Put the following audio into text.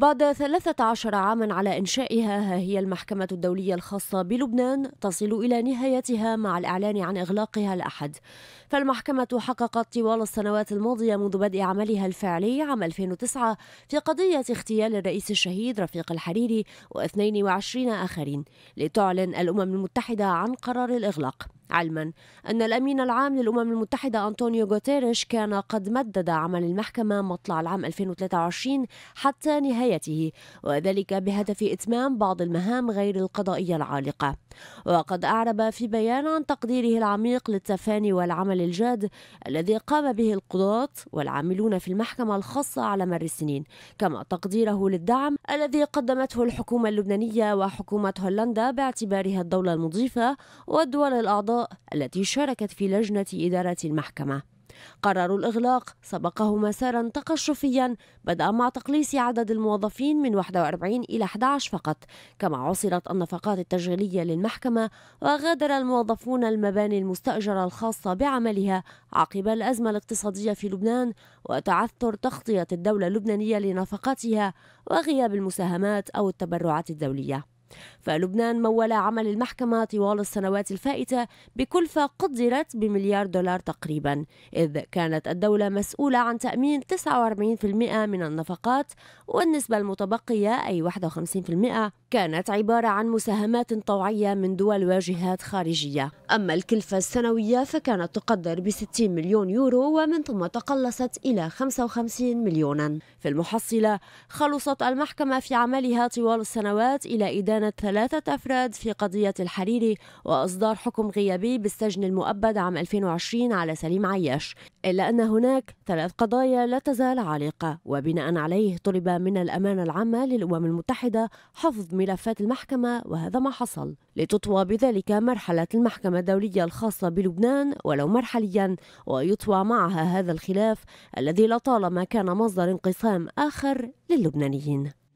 بعد 13 عاما على إنشائها ها هي المحكمة الدولية الخاصة بلبنان تصل إلى نهايتها مع الإعلان عن إغلاقها الأحد فالمحكمة حققت طوال السنوات الماضية منذ بدء عملها الفعلي عام 2009 في قضية اغتيال الرئيس الشهيد رفيق الحريري و22 آخرين لتعلن الأمم المتحدة عن قرار الإغلاق علما أن الأمين العام للأمم المتحدة أنطونيو غوتيريش كان قد مدد عمل المحكمة مطلع العام 2023 حتى نهايته وذلك بهدف إتمام بعض المهام غير القضائية العالقة وقد أعرب في بيان عن تقديره العميق للتفاني والعمل الجاد الذي قام به القضاة والعاملون في المحكمة الخاصة على مر السنين كما تقديره للدعم الذي قدمته الحكومة اللبنانية وحكومة هولندا باعتبارها الدولة المضيفة والدول الأعضاء التي شاركت في لجنة إدارة المحكمة قرار الإغلاق سبقه مسارا تقشفيا بدأ مع تقليص عدد الموظفين من 41 إلى 11 فقط كما عصرت النفقات التشغيلية للمحكمة وغادر الموظفون المباني المستأجرة الخاصة بعملها عقب الأزمة الاقتصادية في لبنان وتعثر تغطية الدولة اللبنانية لنفقاتها وغياب المساهمات أو التبرعات الدولية فلبنان مول عمل المحكمة طوال السنوات الفائتة بكلفة قدرت بمليار دولار تقريبا إذ كانت الدولة مسؤولة عن تأمين 49% من النفقات والنسبة المتبقية أي 51% كانت عبارة عن مساهمات طوعية من دول واجهات خارجية أما الكلفة السنوية فكانت تقدر ب 60 مليون يورو ومن ثم تقلصت إلى 55 مليونا في المحصلة خلصت المحكمة في عملها طوال السنوات إلى إدانة كانت ثلاثة أفراد في قضية الحريري وإصدار حكم غيابي بالسجن المؤبد عام 2020 على سليم عياش إلا أن هناك ثلاث قضايا لا تزال عالقة وبناء عليه طلب من الأمانة العامة للأمم المتحدة حفظ ملفات المحكمة وهذا ما حصل لتطوى بذلك مرحلة المحكمة الدولية الخاصة بلبنان ولو مرحليا ويطوى معها هذا الخلاف الذي لطالما كان مصدر انقسام آخر للبنانيين